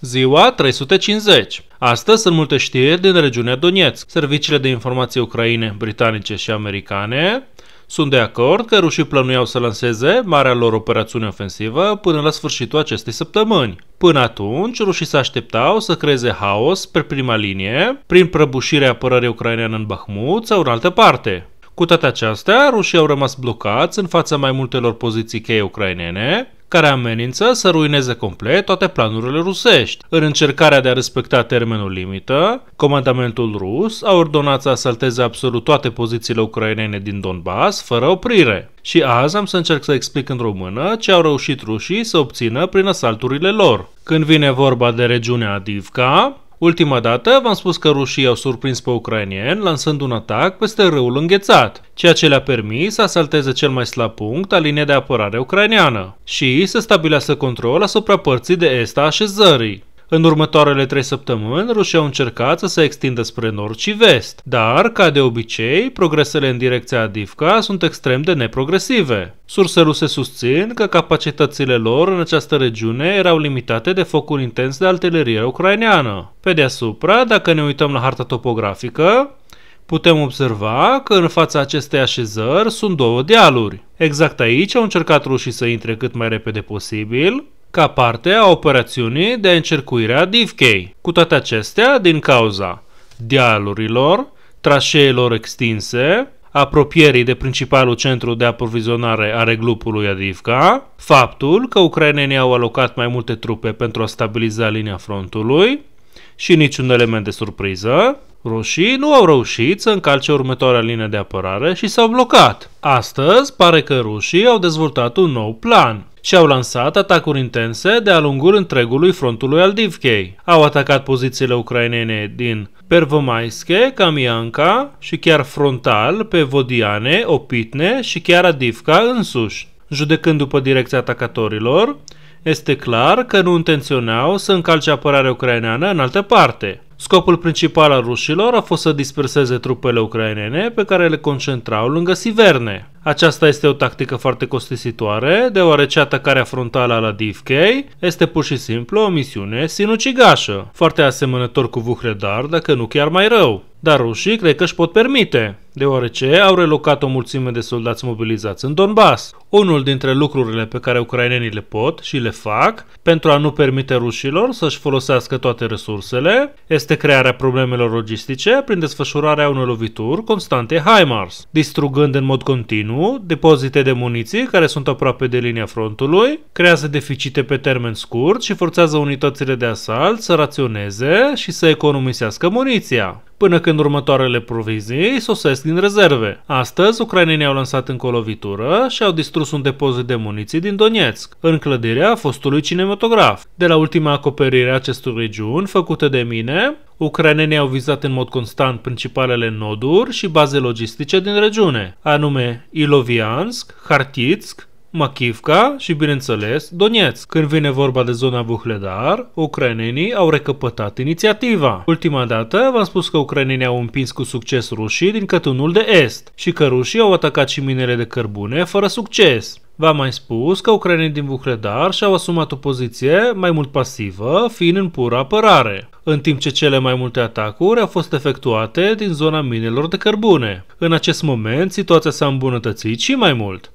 Ziua 350 Astăzi sunt multe știri din regiunea Donetsk. Serviciile de informații ucraine, britanice și americane sunt de acord că rușii plănuiau să lanseze marea lor operațiune ofensivă până la sfârșitul acestei săptămâni. Până atunci, rușii se așteptau să creeze haos pe prima linie, prin prăbușirea apărării ucraineană în Bahmut sau în altă parte. Cu toate acestea, rușii au rămas blocați în fața mai multelor poziții cheie ucrainene, care amenință să ruineze complet toate planurile rusești. În încercarea de a respecta termenul limită, comandamentul rus a ordonat să asalteze absolut toate pozițiile ucrainene din Donbass, fără oprire. Și azi am să încerc să explic în română ce au reușit rușii să obțină prin asalturile lor. Când vine vorba de regiunea Adivka, Ultima dată v-am spus că rușii au surprins pe ucrainieni lansând un atac peste râul înghețat, ceea ce le-a permis să asalteze cel mai slab punct al liniei de apărare ucraineană și să stabilească control asupra părții de est a așezării. În următoarele trei săptămâni, rușii au încercat să se extindă spre nord și vest, dar, ca de obicei, progresele în direcția Adivka sunt extrem de neprogresive. Surse ruse susțin că capacitățile lor în această regiune erau limitate de focul intens de artilerie ucraineană. Pe deasupra, dacă ne uităm la harta topografică, putem observa că în fața acestei așezări sunt două dealuri. Exact aici au încercat rușii să intre cât mai repede posibil, ca parte a operațiunii de încercuire a Divkei. Cu toate acestea, din cauza dealurilor, traseelor extinse, apropierii de principalul centru de aprovizionare a reglupului Adivka, faptul că ucrainenii au alocat mai multe trupe pentru a stabiliza linia frontului și niciun element de surpriză, roșii nu au reușit să încalce următoarea linie de apărare și s-au blocat. Astăzi, pare că rușii au dezvoltat un nou plan și au lansat atacuri intense de-a lungul întregului frontului al Divchei. Au atacat pozițiile ucrainene din Pervomaiske, Kamianka și chiar frontal pe Vodiane, Opitne și chiar Adivka însuși. Judecând după direcția atacatorilor, este clar că nu intenționau să încalce apărarea ucraineană în altă parte. Scopul principal al rușilor a fost să disperseze trupele ucrainene pe care le concentrau lângă Siverne. Aceasta este o tactică foarte costisitoare, deoarece atacarea frontală a la DFK este pur și simplu o misiune sinucigașă, foarte asemănător cu Vuhredar, dacă nu chiar mai rău. Dar rușii cred că își pot permite, deoarece au relocat o mulțime de soldați mobilizați în Donbass. Unul dintre lucrurile pe care ucrainenii le pot și le fac pentru a nu permite rușilor să-și folosească toate resursele este este crearea problemelor logistice prin desfășurarea unor lovituri constante HIMARS, distrugând în mod continuu depozite de muniții care sunt aproape de linia frontului, creează deficite pe termen scurt și forțează unitățile de asalt să raționeze și să economisească muniția până când următoarele provizii sosesc din rezerve. Astăzi, ucrainenii au lansat încă o lovitură și au distrus un depozit de muniții din Donetsk, în clădirea fostului cinematograf. De la ultima acoperire a acestui regiuni făcută de mine, ucrainenii au vizat în mod constant principalele noduri și baze logistice din regiune, anume Iloviansk, Hartitsk, Machivka și, bineînțeles, Donetsk. Când vine vorba de zona Vuhledar, ucrainenii au recăpătat inițiativa. Ultima dată v-am spus că ucrainenii au împins cu succes rușii din cătunul de est și că rușii au atacat și minele de cărbune fără succes. V-am mai spus că ucrainenii din Vuhledar și-au asumat o poziție mai mult pasivă, fiind în pură apărare, în timp ce cele mai multe atacuri au fost efectuate din zona minelor de cărbune. În acest moment, situația s-a îmbunătățit și mai mult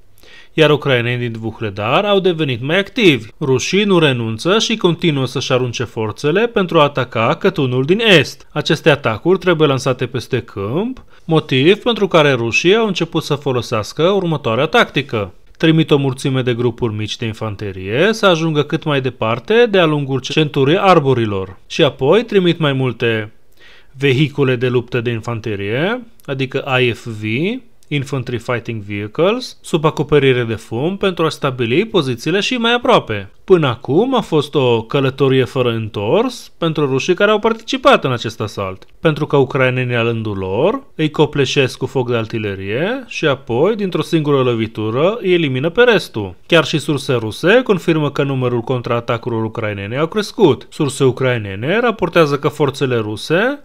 iar ucrainenii din Vuhledar au devenit mai activi. Rușii nu renunță și continuă să-și arunce forțele pentru a ataca cătunul din est. Aceste atacuri trebuie lansate peste câmp, motiv pentru care rușii au început să folosească următoarea tactică trimit o mulțime de grupuri mici de infanterie să ajungă cât mai departe de-a lungul centurii arborilor și apoi trimit mai multe vehicule de luptă de infanterie, adică AFV, Infantry Fighting Vehicles sub acoperire de fum pentru a stabili pozițiile și mai aproape. Până acum a fost o călătorie fără întors pentru rușii care au participat în acest asalt, pentru că ucrainenii la rândul lor îi copleșesc cu foc de artilerie și apoi, dintr-o singură lovitură, îi elimină pe restul. Chiar și surse ruse confirmă că numărul contraatacurilor ucrainene au crescut. Surse ucrainene raportează că forțele ruse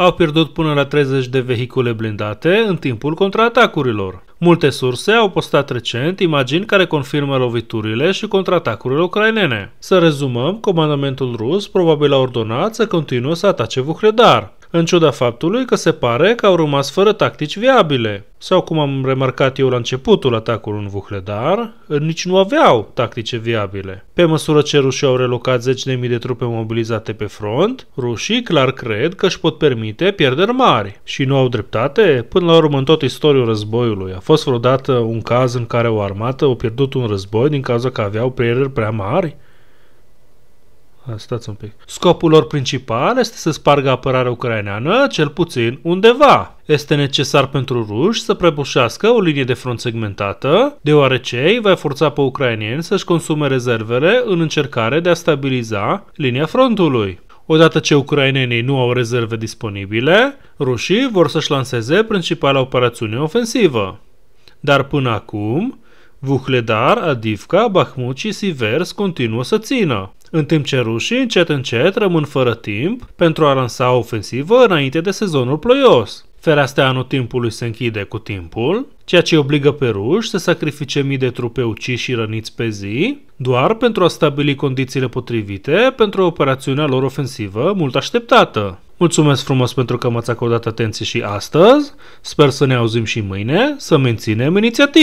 au pierdut până la 30 de vehicule blindate în timpul contraatacurilor. Multe surse au postat recent imagini care confirmă loviturile și contraatacurile ucrainene. Să rezumăm, comandamentul rus probabil a ordonat să continue să atace Vuhledar, în ciuda faptului că se pare că au rămas fără tactici viabile. Sau cum am remarcat eu la începutul atacului în Vuhledar, nici nu aveau tactice viabile. Pe măsură ce rușii au relocat zeci de mii de trupe mobilizate pe front, rușii clar cred că își pot permite pierderi mari. Și nu au dreptate? Până la urmă, în tot istoriul războiului, a fost vreodată un caz în care o armată a pierdut un război din cauza că aveau pierderi prea mari? Stați un pic. Scopul lor principal este să spargă apărarea ucraineană, cel puțin undeva. Este necesar pentru ruși să prăbușească o linie de front segmentată, deoarece ei va forța pe ucrainieni să-și consume rezervele în încercare de a stabiliza linia frontului. Odată ce ucrainenii nu au rezerve disponibile, rușii vor să-și lanseze principala operațiune ofensivă. Dar până acum, Vuhledar, Adivka, Bahmut și Sivers continuă să țină, în timp ce rușii încet încet rămân fără timp pentru a lansa ofensivă înainte de sezonul ploios. anul timpului se închide cu timpul, ceea ce obligă pe ruși să sacrifice mii de trupe uciși și răniți pe zi, doar pentru a stabili condițiile potrivite pentru operațiunea lor ofensivă mult așteptată. Mulțumesc frumos pentru că m-ați acordat atenție și astăzi, sper să ne auzim și mâine, să menținem inițiativa.